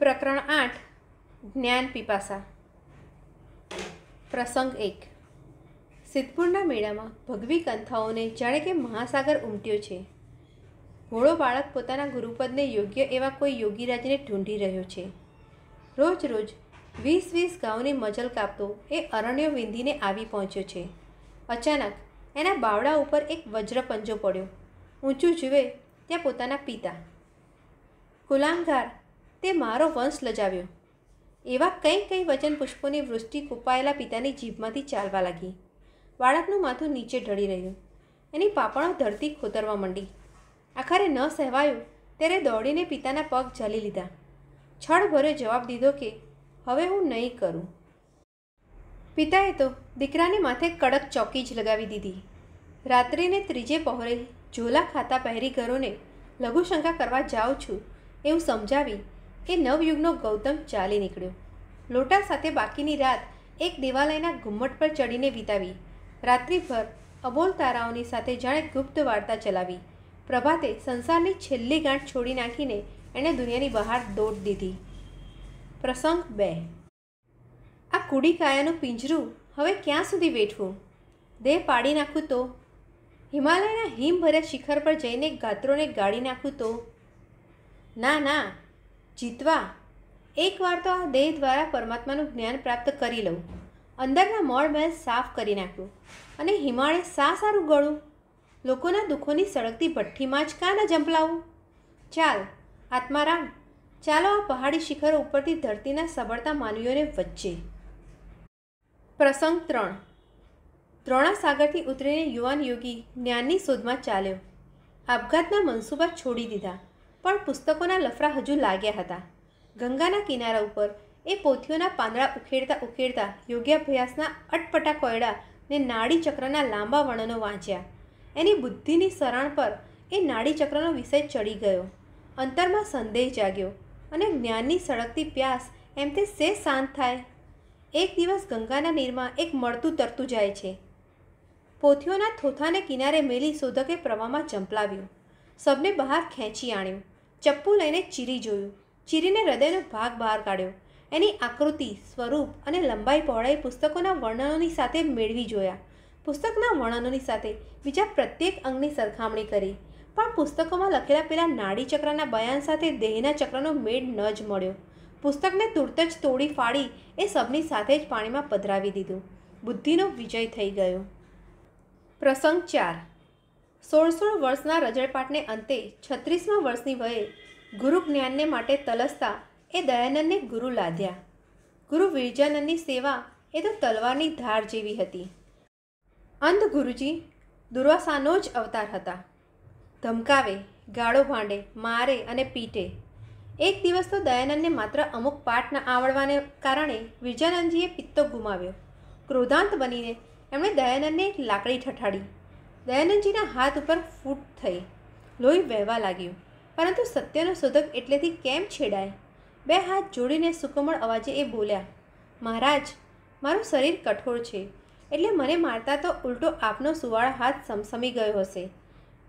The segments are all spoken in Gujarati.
પ્રકરણ આઠ જ્ઞાન પીપાસા પ્રસંગ એક સિદ્ધપુરના મેળામાં ભગવી કંથાઓને જાણે કે મહાસાગર ઉમટ્યો છે ઘોડો બાળક પોતાના ગુરુપદને યોગ્ય એવા કોઈ યોગીરાજને ઢૂંઢી રહ્યો છે રોજ રોજ વીસ વીસ ગાઉની મજલ કાપતો એ અરણ્ય વિંધીને આવી પહોંચ્યો છે અચાનક એના બાવડા ઉપર એક વજ્રપંજો પડ્યો ઊંચું જુએ ત્યાં પોતાના પિતા કુલાંગાર તે મારો વંશ લજાવ્યો એવા કંઈ કંઈ વચન પુષ્પોની વૃષ્ટિ કૂપાયેલા પિતાની જીભમાંથી ચાલવા લાગી બાળકનું માથું નીચે ઢળી રહ્યું એની પાપણો ધરતી ખોતરવા માંડી આખરે ન સહેવાયું ત્યારે દોડીને પિતાના પગ ઝાલી લીધા છળ ભર્યો જવાબ દીધો કે હવે હું નહીં કરું પિતાએ તો દીકરાને માથે કડક ચોકી જ લગાવી દીધી રાત્રિને ત્રીજે પહોરે ઝોલા ખાતા પહેરી ઘરોને લઘુશંકા કરવા જાઉં છું એવું સમજાવી એ નવયુગનો ગૌતમ ચાલી નીકળ્યો લોટા સાથે બાકીની રાત એક દેવાલયના ઘુમ્મટ પર ચડીને વિતાવી રાત્રિભર અબોલ તારાઓની સાથે જાણે ગુપ્ત વાર્તા ચલાવી પ્રભાતે સંસારની છેલ્લી ગાંઠ છોડી નાખીને એણે દુનિયાની બહાર દોડ દીધી પ્રસંગ બે આ કુડી કાયાનું પિંજરું હવે ક્યાં સુધી વેઠવું દેહ પાડી નાખું તો હિમાલયના હિમભર્યા શિખર પર જઈને ગાત્રોને ગાળી નાખું તો ના ના જીતવા એકવાર તો આ દેહ દ્વારા પરમાત્માનું જ્ઞાન પ્રાપ્ત કરી લઉં અંદરના મળ મેં સાફ કરી નાખ્યું અને હિમાળે સા સારું ગળું લોકોના દુઃખોની સળગતી ભઠ્ઠીમાં જ કાના જંપલાવું ચાલ આત્મારામ ચાલો આ પહાડી શિખરો ઉપરથી ધરતીના સબળતા માનવીઓને વચ્ચે પ્રસંગ ત્રણ દ્રોણાસાગરથી ઉતરીને યુવાન યોગી જ્ઞાનની શોધમાં ચાલ્યો આપઘાતના મનસૂબા છોડી દીધા પણ પુસ્તકોના લફરા હજુ લાગ્યા હતા ગંગાના કિનારા ઉપર એ પોથીઓના પાંદડા ઉખેડતા ઉખેડતા યોગ્યાભ્યાસના અટપટા કોયડા ને નાડી ચક્રના લાંબા વર્ણનો વાંચ્યા એની બુદ્ધિની સરાણ પર એ નાડી ચક્રનો વિષય ચડી ગયો અંતરમાં સંદેહ જાગ્યો અને જ્ઞાનની સળગતી પ્યાસ એમ તે સે શાંત થાય એક દિવસ ગંગાના નીરમાં એક મળતું તરતું જાય છે પોથીઓના થોથાને કિનારે મેલી શોધકે પ્રવાહમાં ઝંપલાવ્યું સબને બહાર ખેંચી આણ્યું ચપ્પુ લઈને ચીરી જોયું ચીરીને હૃદયનો ભાગ બહાર કાઢ્યો એની આકૃતિ સ્વરૂપ અને લંબાઈ પહોળાઈ પુસ્તકોના વર્ણનોની સાથે મેળવી જોયા પુસ્તકના વર્ણનોની સાથે બીજા પ્રત્યેક અંગની સરખામણી કરી પણ પુસ્તકોમાં લખેલા પેલા નાડી ચક્રના બયાન સાથે દેહના ચક્રનો મેળ ન જ મળ્યો પુસ્તકને તુરત જ તોડી ફાડી એ સબની સાથે જ પાણીમાં પધરાવી દીધું બુદ્ધિનો વિજય થઈ ગયો પ્રસંગ ચાર સોળ સોળ વર્ષના રજળપાટને અંતે છત્રીસમાં વર્ષની વયે ગુરુ જ્ઞાનને માટે તલસતા એ દયાનંદને ગુરુ લાદ્યા ગુરુ વિરજાનંદની સેવા એ તો તલવારની ધાર જેવી હતી અંધ ગુરુજી દુર્વાસાનો જ અવતાર હતા ધમકાવે ગાળો ભાંડે મારે અને પીટે એક દિવસ તો દયાનંદને માત્ર અમુક પાઠ ના આવડવાને કારણે વિરજાનંદજીએ પિત્તો ગુમાવ્યો ક્રોધાંત બનીને એમણે દયાનંદને લાકડી ઠઠાડી દયાનંદજીના હાથ ઉપર ફૂટ થઈ લોહી વહેવા લાગ્યું પરંતુ સત્યનો શોધક એટલેથી કેમ છેડાય બે હાથ જોડીને સુકોમળ અવાજે એ બોલ્યા મહારાજ મારું શરીર કઠોળ છે એટલે મને મારતા તો ઉલટો આપનો સુવાળ હાથ સમસમી ગયો હશે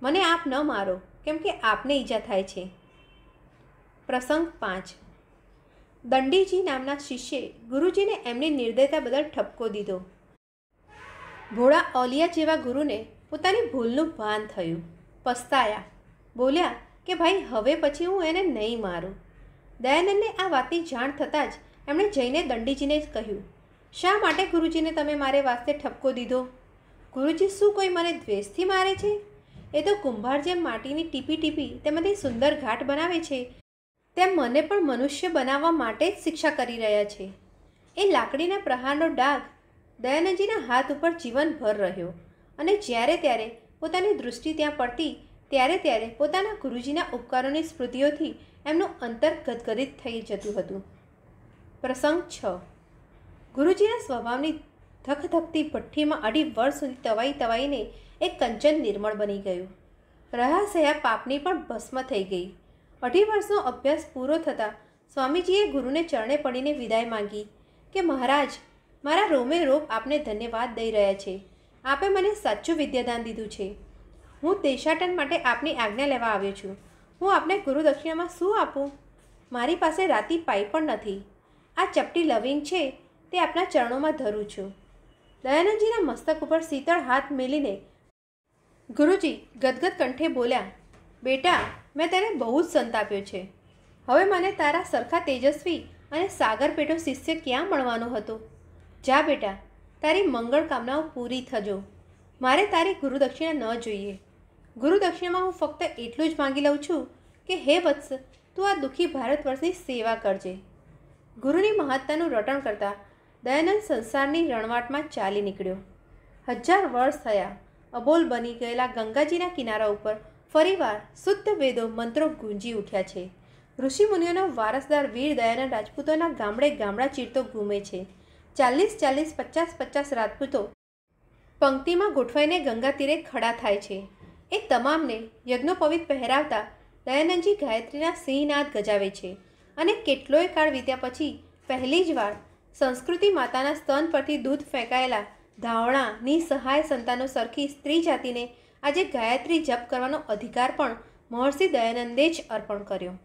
મને આપ ન મારો કેમ કે આપને ઈજા થાય છે પ્રસંગ પાંચ દંડીજી નામના શિષ્યે ગુરુજીને એમની નિર્દયતા બદલ ઠપકો દીધો ભોળા ઓલિયા જેવા ગુરુને પોતાની ભૂલનું ભાન થયું પસ્તાયા બોલ્યા કે ભાઈ હવે પછી હું એને નહીં મારું દયાનંદને આ વાતની જાણ થતાં જ એમણે જઈને દંડીજીને જ કહ્યું શા માટે ગુરુજીને તમે મારે વાસ્તે ઠપકો દીધો ગુરુજી શું કોઈ મને દ્વેષથી મારે છે એ તો કુંભાર જેમ માટીની ટીપી ટીપી તેમાંથી સુંદર ઘાટ બનાવે છે તેમ મને પણ મનુષ્ય બનાવવા માટે જ શિક્ષા કરી રહ્યા છે એ લાકડીના પ્રહારનો ડાઘ દયાનંદજીના હાથ ઉપર જીવનભર રહ્યો અને જ્યારે ત્યારે પોતાની દૃષ્ટિ ત્યાં પડતી ત્યારે ત્યારે પોતાના ગુરુજીના ઉપકારોની સ્મૃતિઓથી એમનું અંતર ગદગદિત થઈ જતું હતું પ્રસંગ છ ગુરુજીના સ્વભાવની ધકધકતી ભઠ્ઠીમાં અઢી વર્ષ સુધી તવાઈ તવાઈને એ કંચન નિર્મળ બની ગયું રહ્યા પાપની પણ ભસ્મ થઈ ગઈ અઢી વર્ષનો અભ્યાસ પૂરો થતાં સ્વામીજીએ ગુરુને ચરણે પડીને વિદાય માંગી કે મહારાજ મારા રોમે રોપ આપને ધન્યવાદ દઈ રહ્યા છે આપે મને સાચું વિદ્યાદાન દીધું છે હું દેશાટન માટે આપની આજ્ઞા લેવા આવ્યો છું હું આપને ગુરુદક્ષિણામાં શું આપું મારી પાસે રાતી પાઈ પણ નથી આ ચપટી લવિંગ છે તે આપના ચરણોમાં ધરું છું દયાનંદજીના મસ્તક ઉપર શીતળ હાથ મેલીને ગુરુજી ગદગદ કંઠે બોલ્યા બેટા મેં તને બહુ જ સંતાપ્યો છે હવે મને તારા સરખા તેજસ્વી અને સાગર પેટો શિષ્ય ક્યાં મળવાનું હતું જા બેટા તારી મંગળ કામનાઓ પૂરી થજો મારે તારી ગુરુદક્ષિણા ન જોઈએ ગુરુદક્ષિણામાં હું ફક્ત એટલું જ માગી લઉં છું કે હે વત્સ તું આ દુઃખી ભારત વર્ષની સેવા કરજે ગુરુની મહત્તાનું રટણ કરતા દયાનંદ સંસારની રણવાટમાં ચાલી નીકળ્યો હજાર વર્ષ થયા અબોલ બની ગયેલા ગંગાજીના કિનારા ઉપર ફરીવાર શુદ્ધ વેદો મંત્રો ગુંજી ઉઠ્યા છે ઋષિમુનિઓનો વારસદાર વીર દયાનંદ રાજપૂતોના ગામડે ગામડા ચીરતો ઘૂમે છે ચાલીસ ચાલીસ પચાસ પચાસ રાજપૂતો પંક્તિમાં ગોઠવાઈને ગંગા તીરે ખડા થાય છે એ તમામને યજ્ઞોપવિત પહેરાવતા દયાનંદજી ગાયત્રીના સિંહનાદ ગજાવે છે અને કેટલોય કાળ વીત્યા પછી પહેલી જ વાર સંસ્કૃતિ માતાના સ્તન પરથી દૂધ ફેંકાયેલા ધાવણાની સહાય સંતાનો સરખી સ્ત્રી જાતિને આજે ગાયત્રી જપ કરવાનો અધિકાર પણ મહર્ષિ દયાનંદે જ અર્પણ કર્યો